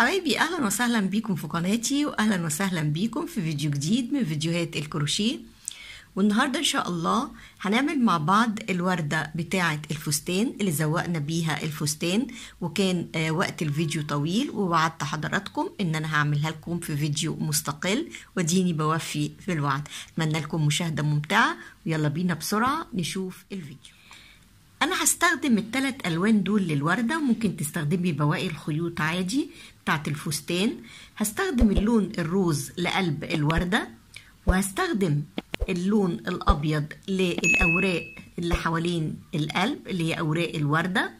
حبايبي اهلا وسهلا بيكم في قناتي واهلا وسهلا بيكم في فيديو جديد من فيديوهات الكروشيه والنهاردة إن شاء الله هنعمل مع بعض الوردة بتاعة الفستان اللي زوقنا بيها الفستان وكان آه، وقت الفيديو طويل ووعدت حضراتكم إن أنا هعملها لكم في فيديو مستقل وديني بوفي في الوعد أتمنى لكم مشاهدة ممتعة ويلا بينا بسرعة نشوف الفيديو انا هستخدم التلات الوان دول للورده ممكن تستخدمي بواقي الخيوط عادي بتاعت الفستان هستخدم اللون الروز لقلب الورده وهستخدم اللون الابيض للاوراق اللي حوالين القلب اللي هي اوراق الورده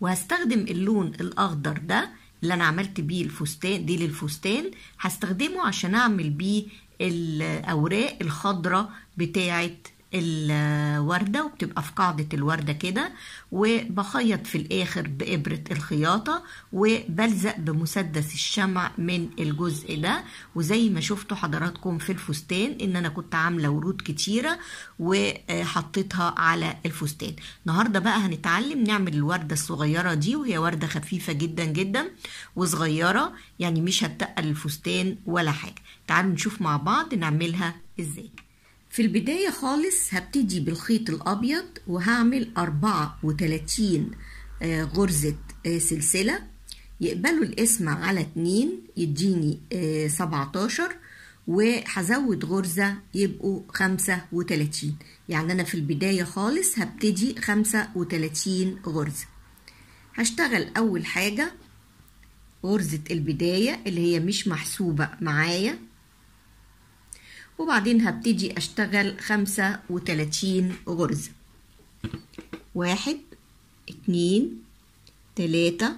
وهستخدم اللون الاخضر ده اللي انا عملت بيه الفستان دي للفستان هستخدمه عشان اعمل بيه الاوراق الخضراء بتاعه الوردة وبتبقى في قاعدة الوردة كده وبخيط في الآخر بإبرة الخياطة وبلزق بمسدس الشمع من الجزء ده وزي ما شفتوا حضراتكم في الفستان إن أنا كنت عاملة ورود كتيرة وحطيتها على الفستان النهاردة بقى هنتعلم نعمل الوردة الصغيرة دي وهي وردة خفيفة جدا جدا وصغيرة يعني مش هتقل الفستان ولا حاجة تعالوا نشوف مع بعض نعملها ازاي في البداية خالص هبتدي بالخيط الأبيض وهعمل أربعة وتلاتين آه، غرزة آه، سلسلة يقبلوا القسمة على اتنين يديني آه، سبعتاشر وهزود غرزة يبقوا خمسة وتلاتين يعني أنا في البداية خالص هبتدي خمسة وتلاتين غرزة هشتغل أول حاجة غرزة البداية اللي هي مش محسوبة معايا وبعدين هبتدي أشتغل خمسة وتلاتين غرزة واحد اتنين تلاتة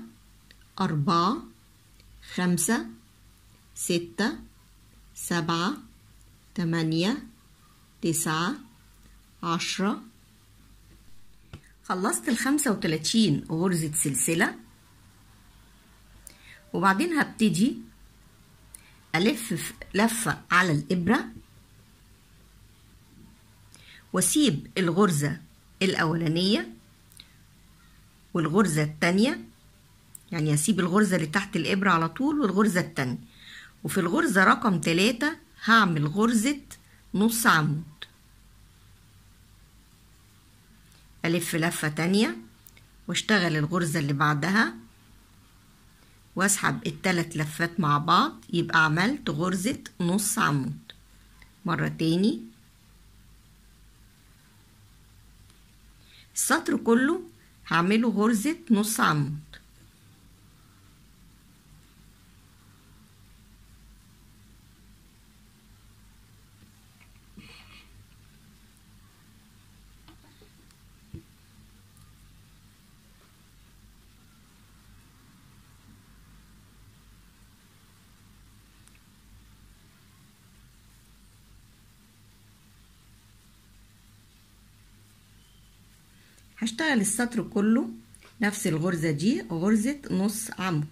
أربعة خمسة ستة سبعة تمانية تسعة عشرة خلصت الخمسة وتلاتين غرزة سلسلة وبعدين هبتدي ألف لفة على الإبرة واسيب الغرزة الأولانية والغرزة التانية يعني هسيب الغرزة اللي تحت الإبرة على طول والغرزة التانية وفي الغرزة رقم تلاتة هعمل غرزة نص عمود ألف لفة تانية واشتغل الغرزة اللي بعدها واسحب التلات لفات مع بعض يبقى عملت غرزة نص عمود مرة تاني السطر كله هعمله غرزة نص عمود هشتغل السطر كله نفس الغرزة دي غرزة نص عمود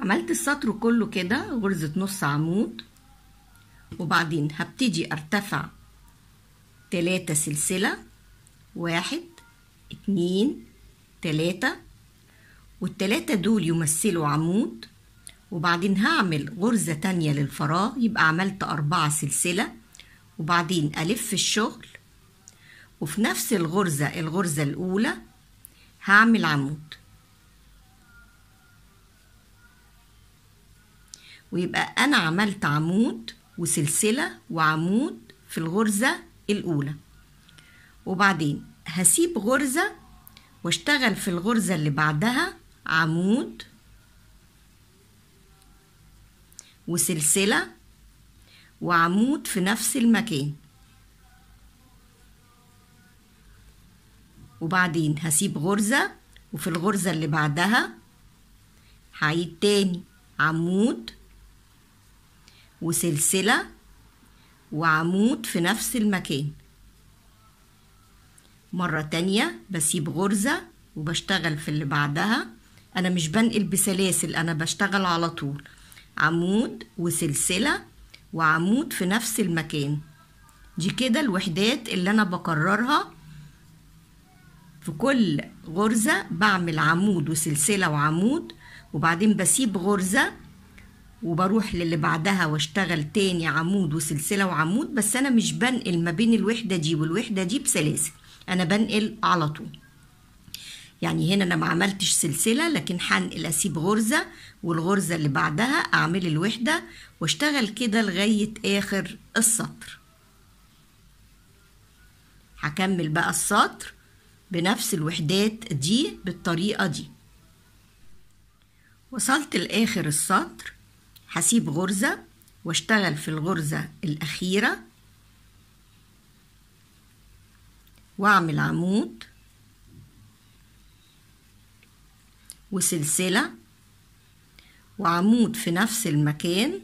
عملت السطر كله كده غرزة نص عمود وبعدين هبتدي ارتفع تلاتة سلسلة واحد اتنين تلاتة والتلاتة دول يمثلوا عمود وبعدين هعمل غرزة تانية للفراغ يبقى عملت أربعة سلسلة وبعدين ألف الشغل وفي نفس الغرزة الغرزة الأولى هعمل عمود ويبقى أنا عملت عمود وسلسلة وعمود في الغرزة الأولى وبعدين هسيب غرزة واشتغل في الغرزة اللي بعدها عمود وسلسلة وعمود في نفس المكان وبعدين هسيب غرزة وفي الغرزة اللي بعدها هعيد تاني عمود وسلسلة وعمود في نفس المكان مرة تانية بسيب غرزة وبشتغل في اللي بعدها أنا مش بنقل بسلاسل أنا بشتغل على طول عمود وسلسلة وعمود في نفس المكان دي كده الوحدات اللي أنا بكررها في كل غرزة بعمل عمود وسلسلة وعمود وبعدين بسيب غرزة وبروح للي بعدها واشتغل تاني عمود وسلسلة وعمود بس أنا مش بنقل ما بين الوحدة دي والوحدة دي بسلاسل أنا بنقل على طول يعني هنا أنا ما عملتش سلسلة لكن هنقل أسيب غرزة والغرزة اللي بعدها أعمل الوحدة واشتغل كده لغاية آخر السطر هكمل بقى السطر بنفس الوحدات دي بالطريقة دي وصلت لآخر السطر هسيب غرزة واشتغل في الغرزة الأخيرة واعمل عمود وسلسلة وعمود في نفس المكان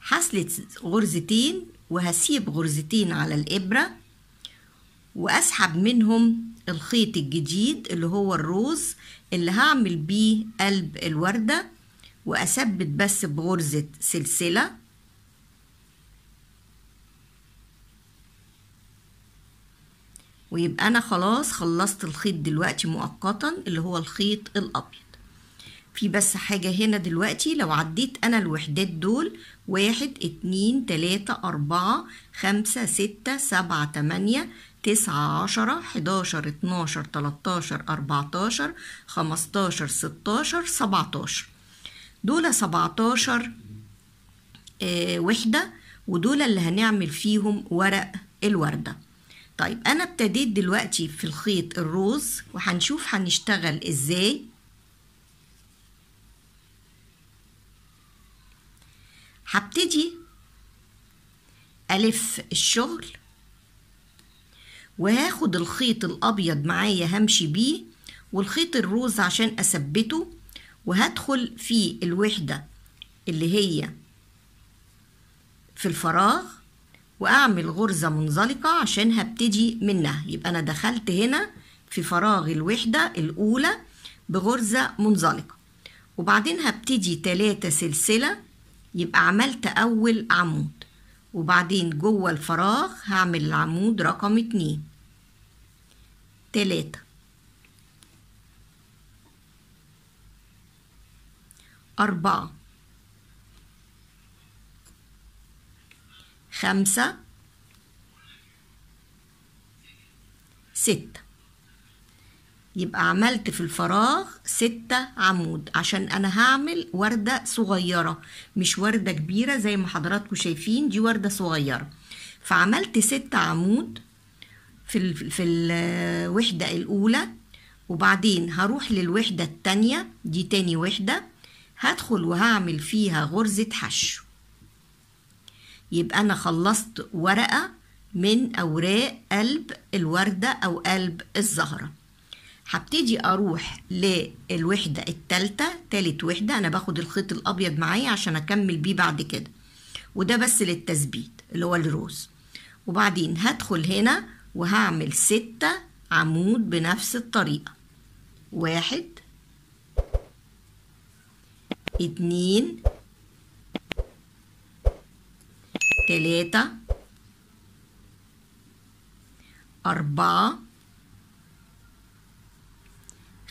حصلت غرزتين وهسيب غرزتين على الإبرة واسحب منهم الخيط الجديد اللي هو الروز اللي هعمل بيه قلب الوردة واثبت بس بغرزة سلسلة ويبقى انا خلاص خلصت الخيط دلوقتي مؤقتا اللي هو الخيط الابيض في بس حاجة هنا دلوقتي لو عديت أنا الوحدات دول واحد اتنين تلاتة أربعة خمسة ستة سبعة تمانية تسعة عشرة حداشر اتناشر تلاتاشر أربعتاشر خمستاشر ستاشر سبعتاشر دول سبعتاشر آه وحدة ودول اللي هنعمل فيهم ورق الوردة طيب أنا ابتديت دلوقتي في الخيط الروز وهنشوف هنشتغل ازاي هبتدي ألف الشغل وهاخد الخيط الأبيض معايا همشي بيه والخيط الروز عشان أثبته وهدخل في الوحدة اللي هي في الفراغ وأعمل غرزة منزلقة عشان هبتدي منها يبقى أنا دخلت هنا في فراغ الوحدة الأولى بغرزة منزلقة وبعدين هبتدي تلاتة سلسلة يبقى عملت أول عمود وبعدين جوه الفراغ هعمل العمود رقم اتنين تلاتة أربعة خمسة ستة يبقى عملت في الفراغ ستة عمود عشان أنا هعمل وردة صغيرة مش وردة كبيرة زي ما حضراتكم شايفين دي وردة صغيرة فعملت ستة عمود في ال في الوحدة الأولى وبعدين هروح للوحدة التانية دي تاني وحدة هدخل وهعمل فيها غرزة حشو يبقى أنا خلصت ورقة من أوراق قلب الوردة أو قلب الزهرة هبتدي اروح للوحده الثالثه ثالث وحده انا باخد الخيط الابيض معايا عشان اكمل بيه بعد كده وده بس للتثبيت اللي هو الروز وبعدين هدخل هنا وهعمل ستة عمود بنفس الطريقة واحد اتنين تلاتة أربعة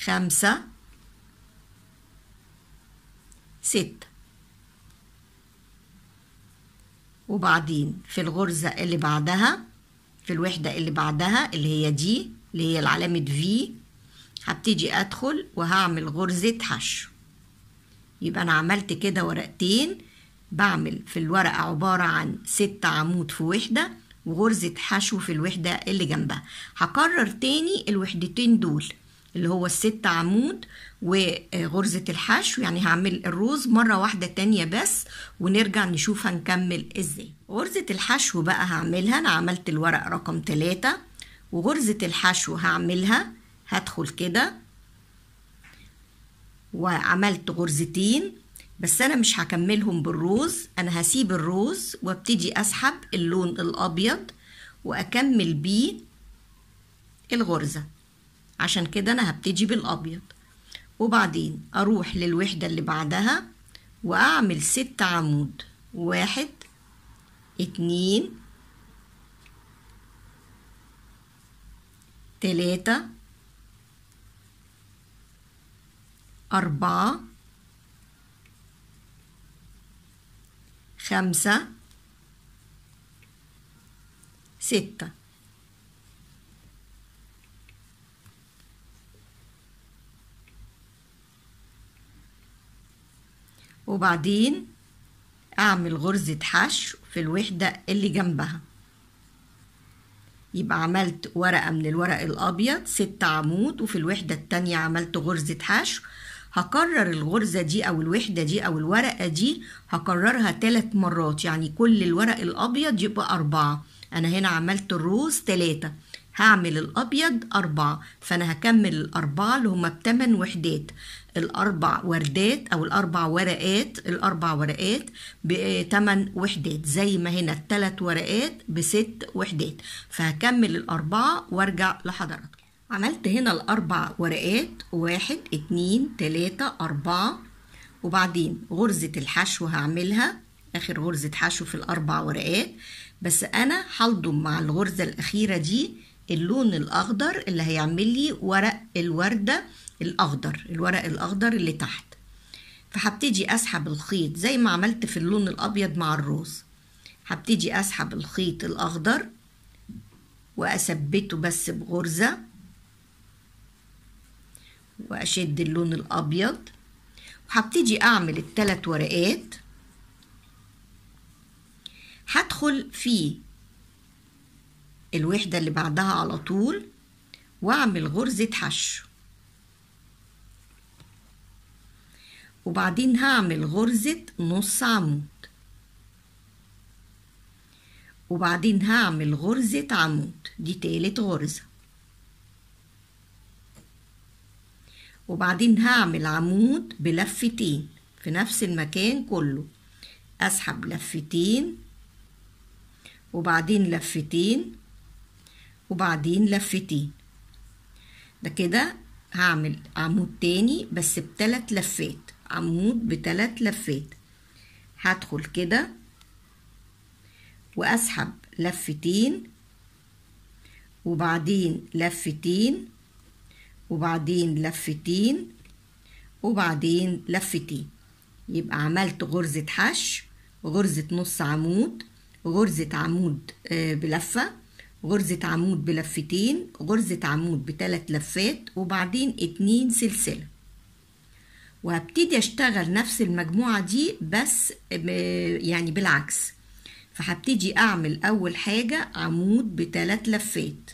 خمسة ستة وبعدين في الغرزة اللي بعدها في الوحدة اللي بعدها اللي هي دي اللي هي العلامة V هبتدي أدخل وهعمل غرزة حشو يبقى أنا عملت كده ورقتين بعمل في الورقة عبارة عن ست عمود في وحدة وغرزة حشو في الوحدة اللي جنبها هكرر تاني الوحدتين دول اللي هو الست عمود وغرزة الحشو يعني هعمل الروز مرة واحدة تانية بس ونرجع نشوف هنكمل ازاي غرزة الحشو بقى هعملها انا عملت الورق رقم تلاتة وغرزة الحشو هعملها هدخل كده وعملت غرزتين بس انا مش هكملهم بالروز انا هسيب الروز وابتدي اسحب اللون الابيض واكمل بيه الغرزه عشان كده أنا هبتدي بالأبيض وبعدين أروح للوحدة اللي بعدها وأعمل ست عمود واحد اتنين تلاتة أربعة خمسة ستة وبعدين أعمل غرزة حشو في الوحدة اللي جنبها يبقى عملت ورقة من الورق الأبيض ست عمود وفي الوحدة التانية عملت غرزة حشو هكرر الغرزة دي أو الوحدة دي أو الورقة دي هكررها تلات مرات يعني كل الورق الأبيض يبقى أربعة أنا هنا عملت الروز تلاتة هعمل الأبيض أربعة فأنا هكمل الأربعة اللي هما بتمن وحدات الاربع وردات او الاربع ورقات الاربع ورقات بثمان وحدات زي ما هنا الثلاث ورقات بست وحدات فهكمل الاربعه وارجع لحضراتكم عملت هنا الاربع ورقات واحد اتنين تلاته اربعه وبعدين غرزه الحشو هعملها اخر غرزه حشو في الاربع ورقات بس انا هلضم مع الغرزه الاخيره دي اللون الاخضر اللي هيعمل لي ورق الورده الاخضر الورق الاخضر اللي تحت فهبتدي اسحب الخيط زي ما عملت في اللون الابيض مع الروز هبتدي اسحب الخيط الاخضر واثبته بس بغرزه واشد اللون الابيض وهبتدي اعمل الثلاث ورقات هدخل في الوحده اللي بعدها على طول واعمل غرزه حشو وبعدين هعمل غرزة نص عمود وبعدين هعمل غرزة عمود دي تالت غرزة وبعدين هعمل عمود بلفتين في نفس المكان كله أسحب لفتين وبعدين لفتين وبعدين لفتين ده كده هعمل عمود تاني بس بتلات لفات عمود بثلاث لفات هدخل كده واسحب لفتين وبعدين لفتين وبعدين لفتين وبعدين لفتين يبقى عملت غرزة حشو غرزة نص عمود غرزة عمود آه، بلفة غرزة عمود بلفتين غرزة عمود بتلات لفات وبعدين اتنين سلسلة وهبتدي اشتغل نفس المجموعة دي بس يعني بالعكس فهبتدي اعمل اول حاجة عمود بتلات لفات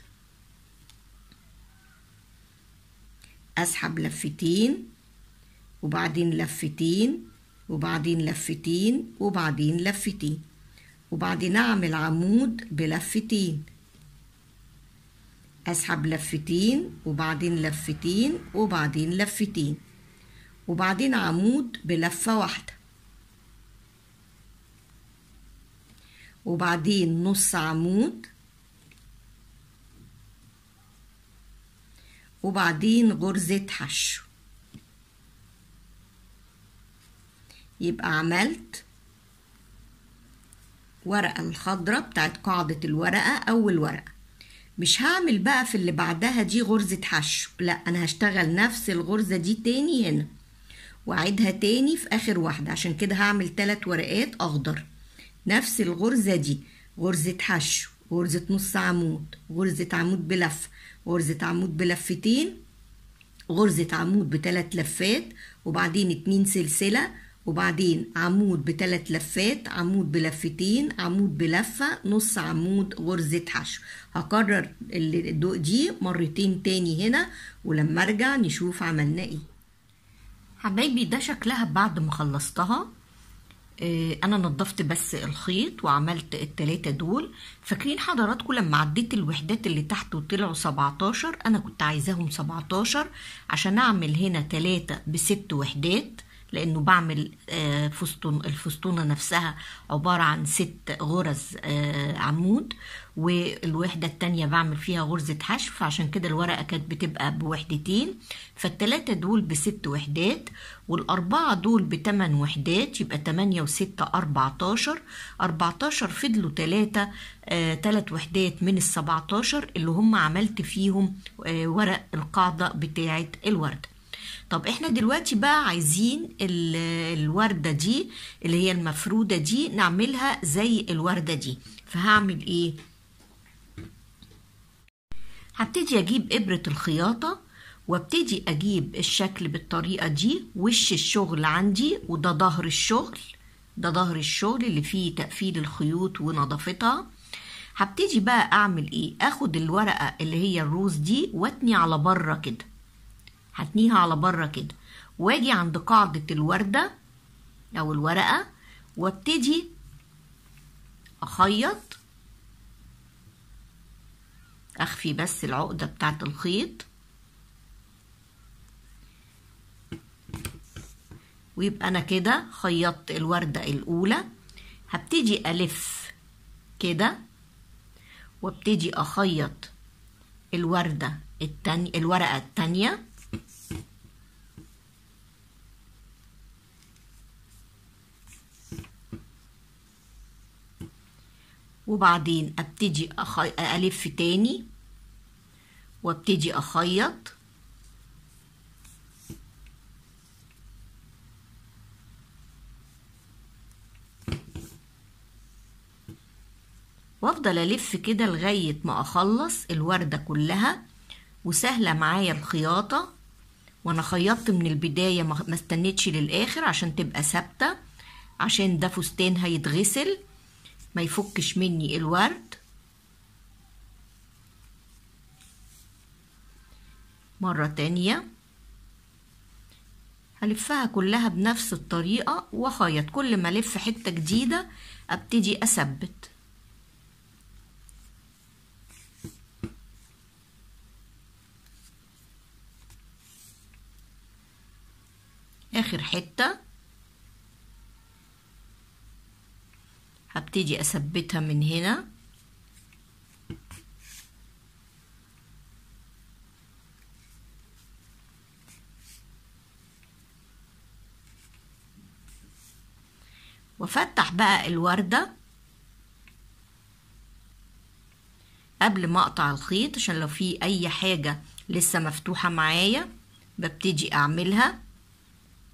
اسحب لفتين وبعدين لفتين وبعدين لفتين وبعدين لفتين وبعدين اعمل عمود بلفتين اسحب لفتين وبعدين لفتين وبعدين لفتين وبعدين عمود بلفة واحدة وبعدين نص عمود وبعدين غرزة حشو يبقى عملت ورقة الخضرة بتاعت قاعدة الورقة أول ورقة مش هعمل بقى في اللي بعدها دي غرزة حشو لا أنا هشتغل نفس الغرزة دي تاني هنا واعيدها تاني في اخر واحدة عشان كده هعمل تلات ورقات اخضر نفس الغرزة دي غرزة حشو غرزة نص عمود غرزة عمود بلف غرزة عمود بلفتين غرزة عمود بتلات لفات وبعدين اتنين سلسلة وبعدين عمود بتلات لفات عمود بلفتين عمود بلفة نص عمود غرزة حشو هكرر الدوق دي مرتين تاني هنا ولما ارجع نشوف عملنا ايه حبايبي ده شكلها بعد ما خلصتها آه، انا نظفت بس الخيط وعملت التلاتة دول فاكرين حضراتكم لما عديت الوحدات اللي تحت وطلعوا 17 انا كنت عايزاهم 17 عشان اعمل هنا تلاتة بست وحدات لانه بعمل آه، فستون الفستونه نفسها عباره عن ست غرز آه، عمود والوحده التانية بعمل فيها غرزه حشو فعشان كده الورقه كانت بتبقى بوحدتين فالثلاثه دول بست وحدات والاربعه دول بتمن وحدات يبقى تمانية وستة اربعتاشر اربعتاشر فضلوا ثلاثه آه، تلات وحدات من السبعتاشر اللي هم عملت فيهم ورق القاعده بتاعه الورده طب احنا دلوقتي بقى عايزين الوردة دي اللي هي المفرودة دي نعملها زي الوردة دي فهعمل ايه هبتدي اجيب ابرة الخياطة وابتدي اجيب الشكل بالطريقة دي وش الشغل عندي وده ظهر الشغل ده ظهر الشغل اللي فيه تقفيل الخيوط ونظافتها هبتدي بقى اعمل ايه اخد الورقة اللي هي الروز دي واتني على بره كده هتنيها على بره كده واجي عند قاعدة الوردة أو الورقة وابتدي أخيط أخفي بس العقدة بتاعت الخيط ويبقى أنا كده خيطت الوردة الأولى هبتدي ألف كده وابتدي أخيط الوردة التانية الورقة التانية وبعدين ابتدي أخي... ألف تاني وابتدي أخيط وافضل الف كده لغاية ما اخلص الوردة كلها وسهلة معايا الخياطة وانا خيطت من البداية ما استنيتش للاخر عشان تبقى ثابتة عشان ده فستان هيتغسل ما يفكش مني الورد مرة تانية هلفها كلها بنفس الطريقة واخيط كل ما الف حتة جديدة ابتدي اثبت اخر حته هبتدي اثبتها من هنا وافتح بقى الوردة قبل ما اقطع الخيط عشان لو في اي حاجة لسه مفتوحة معايا ببتدي اعملها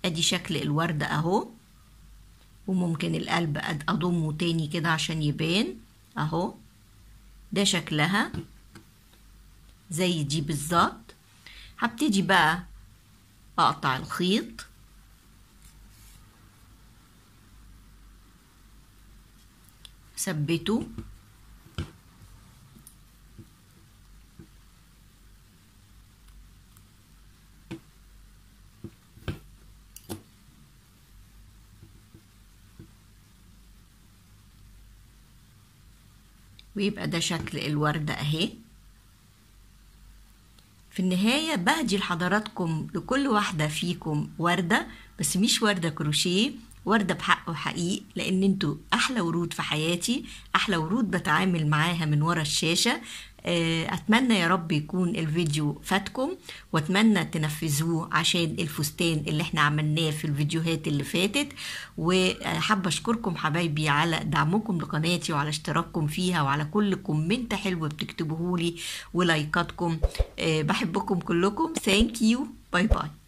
ادي شكل الوردة اهو وممكن القلب اضمه تاني كده عشان يبان اهو ده شكلها زي دي بالظبط هبتدي بقى اقطع الخيط ثبته ويبقى ده شكل الوردة اهي في النهاية بهدي لحضراتكم لكل واحدة فيكم وردة بس مش وردة كروشيه وردة بحق وحقيق لأن انتوا أحلى ورود في حياتي أحلى ورود بتعامل معاها من ورا الشاشة آه، اتمنى يا رب يكون الفيديو فاتكم واتمنى تنفذوه عشان الفستان اللي احنا عملناه في الفيديوهات اللي فاتت وحابه اشكركم حبايبي على دعمكم لقناتي وعلى اشتراككم فيها وعلى كل كومنت حلو بتكتبوه لي ولايكاتكم آه، بحبكم كلكم ثانك يو باي باي